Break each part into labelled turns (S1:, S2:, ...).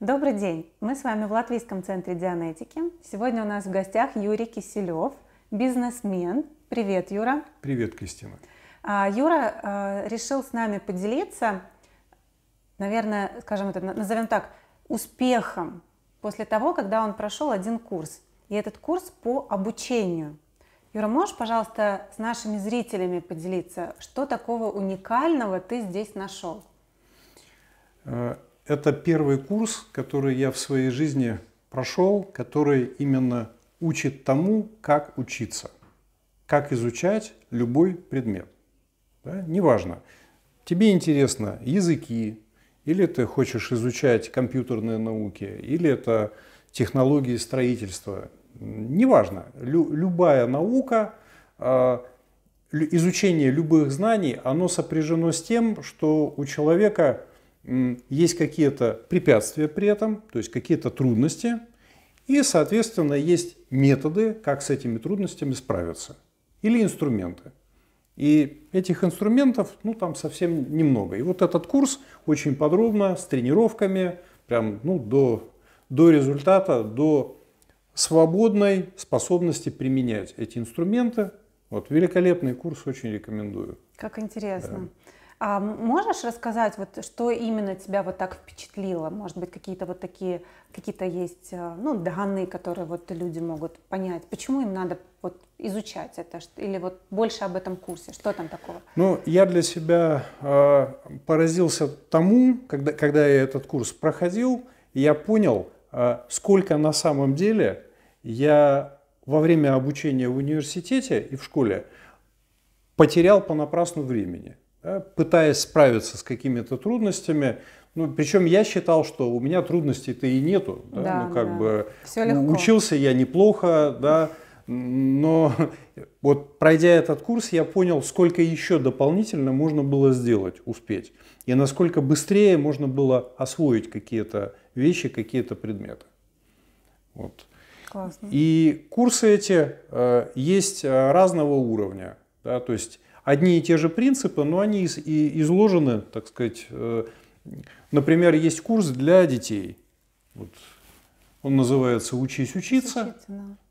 S1: Добрый день! Мы с вами в Латвийском центре Дианетики. Сегодня у нас в гостях Юрий Киселев, бизнесмен. Привет, Юра!
S2: Привет, Кристина!
S1: А, Юра а, решил с нами поделиться, наверное, скажем это, назовем так, успехом после того, когда он прошел один курс. И этот курс по обучению. Юра, можешь, пожалуйста, с нашими зрителями поделиться, что такого уникального ты здесь нашел?
S2: Э, это первый курс, который я в своей жизни прошел, который именно учит тому, как учиться, как изучать любой предмет. Да? Неважно, тебе интересно языки, или ты хочешь изучать компьютерные науки, или это технологии строительства. Неважно, лю любая наука, э, изучение любых знаний, оно сопряжено с тем, что у человека есть какие-то препятствия при этом, то есть какие-то трудности, и, соответственно, есть методы, как с этими трудностями справиться, или инструменты. И этих инструментов, ну, там совсем немного. И вот этот курс очень подробно, с тренировками, прям, ну, до, до результата, до свободной способности применять эти инструменты. Вот великолепный курс, очень рекомендую. Как интересно. Да.
S1: А можешь рассказать, вот, что именно тебя вот так впечатлило? Может быть, какие-то вот такие, какие-то есть а, ну, данные, которые вот люди могут понять, почему им надо вот изучать это, или вот больше об этом курсе, что там такого?
S2: Ну, я для себя э, поразился тому, когда, когда я этот курс проходил, я понял, э, сколько на самом деле я во время обучения в университете и в школе потерял понапрасну времени пытаясь справиться с какими-то трудностями. Ну, причем я считал, что у меня трудностей-то и нету. Да? Да, ну, как да. бы Все легко. учился я неплохо, да. Но вот пройдя этот курс, я понял, сколько еще дополнительно можно было сделать, успеть. И насколько быстрее можно было освоить какие-то вещи, какие-то предметы. Вот. Классно. И курсы эти э, есть э, разного уровня. Да, то есть одни и те же принципы, но они изложены, так сказать, э, например, есть курс для детей. Вот. Он называется «Учись учиться».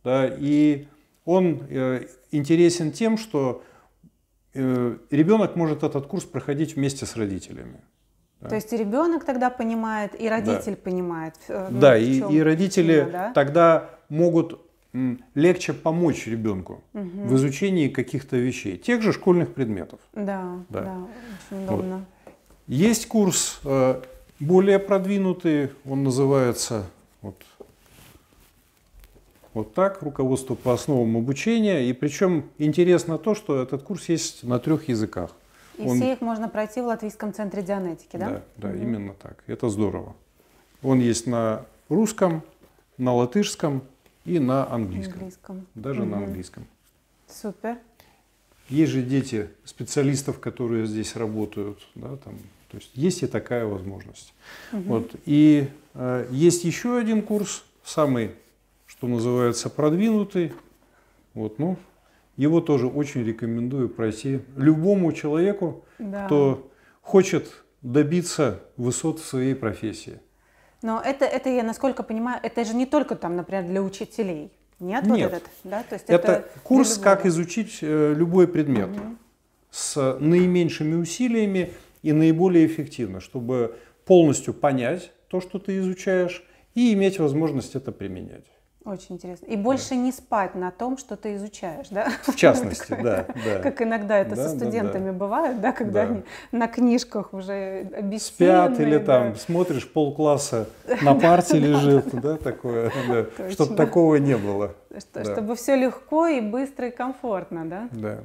S2: Да, и он э, интересен тем, что э, ребенок может этот курс проходить вместе с родителями. Да. То есть
S1: и ребенок тогда понимает, и родитель да. понимает. Ну, да, и, и родители причина, да?
S2: тогда могут легче помочь ребенку угу. в изучении каких-то вещей, тех же школьных предметов.
S1: Да, да, да очень удобно.
S2: Вот. Есть курс э, более продвинутый, он называется вот, вот так, руководство по основам обучения. И причем интересно то, что этот курс есть на трех языках.
S1: И он... все их можно пройти в Латвийском центре дианетики, да? Да, да угу. именно
S2: так. Это здорово. Он есть на русском, на латышском, и на английском. английском.
S1: Даже угу. на английском. Супер.
S2: Есть же дети специалистов, которые здесь работают, да, там, то есть есть и такая возможность. Угу. Вот. И э, есть еще один курс, самый, что называется, продвинутый. Вот, ну, его тоже очень рекомендую пройти любому человеку, да. кто хочет добиться высот в своей профессии.
S1: Но это, это, я насколько понимаю, это же не только там, например, для учителей. Нет, Нет. вот этот, да? То есть это, это курс,
S2: как изучить э, любой предмет угу. с наименьшими усилиями и наиболее эффективно, чтобы полностью понять то, что ты изучаешь, и иметь возможность это применять.
S1: Очень интересно. И больше да. не спать на том, что ты изучаешь, да? В частности, да, да. Как иногда это да, со студентами да, да. бывает, да, когда да. они на книжках уже обессиленные. Спят или да. там
S2: смотришь, полкласса на парте лежит, да, такое. Чтобы такого не было. Чтобы
S1: все легко и быстро и комфортно, да?
S2: Да.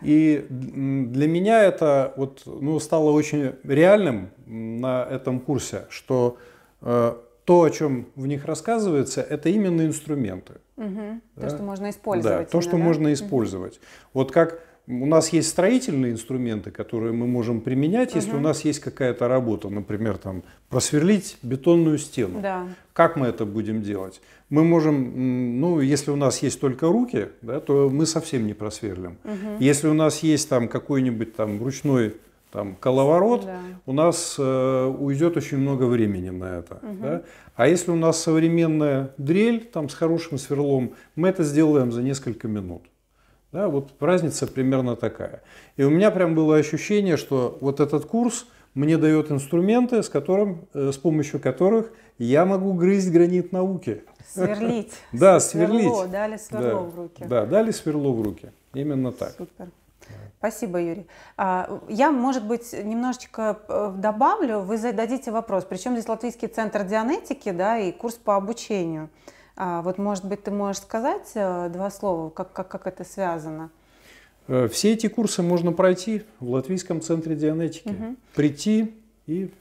S2: И для меня это вот, ну, стало очень реальным на этом курсе, что э, то, о чем в них рассказывается, это именно инструменты. Угу. Да? То, что можно использовать. Да, то, что да? можно использовать. Угу. Вот как у нас есть строительные инструменты, которые мы можем применять, если угу. у нас есть какая-то работа, например, там просверлить бетонную стену. Да. Как мы это будем делать? Мы можем, ну, если у нас есть только руки, да, то мы совсем не просверлим. Угу. Если у нас есть там какой-нибудь там ручной там коловорот, да. у нас э, уйдет очень много времени на это. Угу. Да? А если у нас современная дрель там с хорошим сверлом, мы это сделаем за несколько минут. Да, вот разница примерно такая. И у меня прям было ощущение, что вот этот курс мне дает инструменты, с, которым, э, с помощью которых я могу грызть гранит науки. Сверлить. Да, сверлить. Сверло, дали сверло в руки. Да, дали сверло в руки. Именно так.
S1: Супер. Спасибо, Юрий. А, я, может быть, немножечко э, добавлю. Вы зададите вопрос, причем здесь Латвийский центр дианетики да, и курс по обучению. А, вот, может быть, ты можешь сказать э, два слова, как, как, как это связано?
S2: Э, все эти курсы можно пройти в Латвийском центре дианетики, угу. прийти и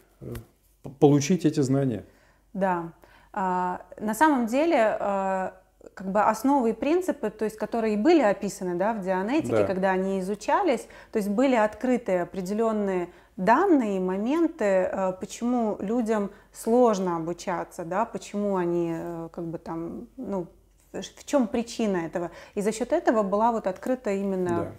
S2: получить эти знания.
S1: Да. А, на самом деле как бы основы и принципы, то есть которые были описаны да, в дианетике, да. когда они изучались, то есть были открыты определенные данные, моменты, э, почему людям сложно обучаться, да, почему они э, как бы там, ну, в чем причина этого. И за счет этого была вот открыта именно да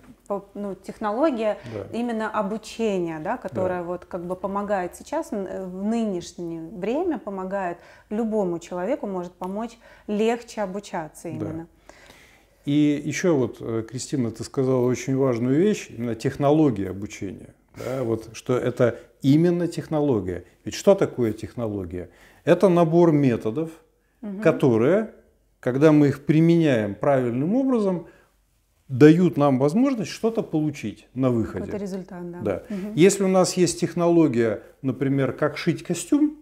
S1: ну, технология да. именно обучения, да, которая да. вот как бы помогает сейчас, э, в нынешнее время помогает любому человеку, может помочь легче обучаться именно. Да.
S2: И еще вот, э, Кристина, ты сказала очень важную вещь, именно технология обучения. Да, вот, что это именно технология. Ведь что такое технология? Это набор методов, угу. которые, когда мы их применяем правильным образом, дают нам возможность что-то получить на выходе. Это результат, да. да. Угу. Если у нас есть технология, например, как шить костюм,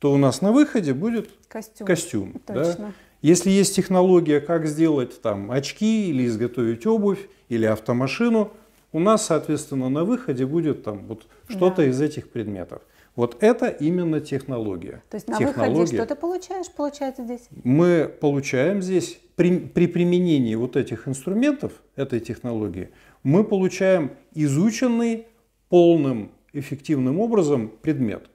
S2: то у нас на выходе будет костюм. костюм Точно. Да? Если есть технология, как сделать там очки или изготовить обувь или автомашину, у нас, соответственно, на выходе будет там вот что-то да. из этих предметов. Вот это именно технология. То есть на технология. выходе что ты
S1: получаешь, получается здесь?
S2: Мы получаем здесь при, при применении вот этих инструментов, этой технологии, мы получаем изученный полным эффективным образом предмет.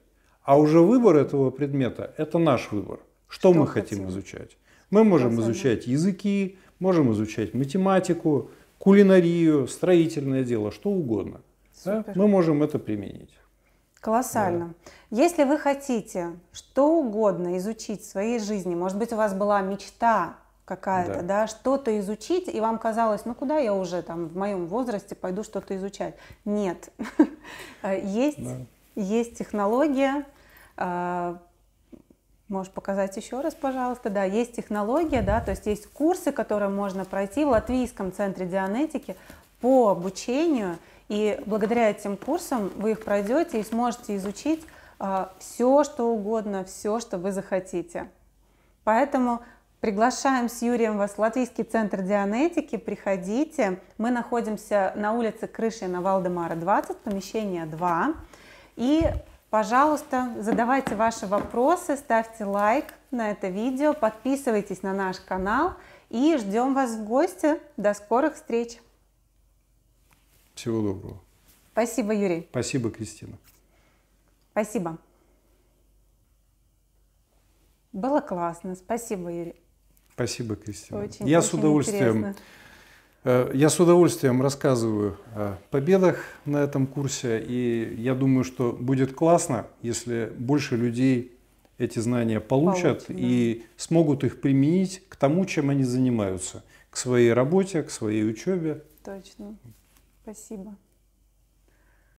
S2: А уже выбор этого предмета – это наш выбор. Что, что мы хотим, хотим изучать? Мы можем изучать языки, можем изучать математику, кулинарию, строительное дело, что угодно.
S1: Да? Мы можем
S2: это применить.
S1: Колоссально. Да. Если вы хотите что угодно изучить в своей жизни, может быть, у вас была мечта какая-то, да, да что-то изучить, и вам казалось, ну куда я уже там в моем возрасте пойду что-то изучать? Нет. Э, есть, да. есть технология. Э, можешь показать еще раз, пожалуйста. Да, есть технология, да, то есть есть курсы, которые можно пройти в Латвийском центре дианетики по обучению, и благодаря этим курсам вы их пройдете и сможете изучить а, все, что угодно, все, что вы захотите. Поэтому Приглашаем с Юрием вас в Латвийский центр дианетики. Приходите. Мы находимся на улице крыши на Валдемара 20, помещение 2. И, пожалуйста, задавайте ваши вопросы, ставьте лайк на это видео, подписывайтесь на наш канал и ждем вас в гости. До скорых встреч!
S2: Всего доброго.
S1: Спасибо, Юрий.
S2: Спасибо, Кристина.
S1: Спасибо. Было классно. Спасибо, Юрий.
S2: Спасибо, Кристина. Очень, я очень с удовольствием. Интересно. Э, я с удовольствием рассказываю о победах на этом курсе, и я думаю, что будет классно, если больше людей эти знания получат Получим, да. и смогут их применить к тому, чем они занимаются, к своей работе, к своей учебе.
S1: Точно. Спасибо.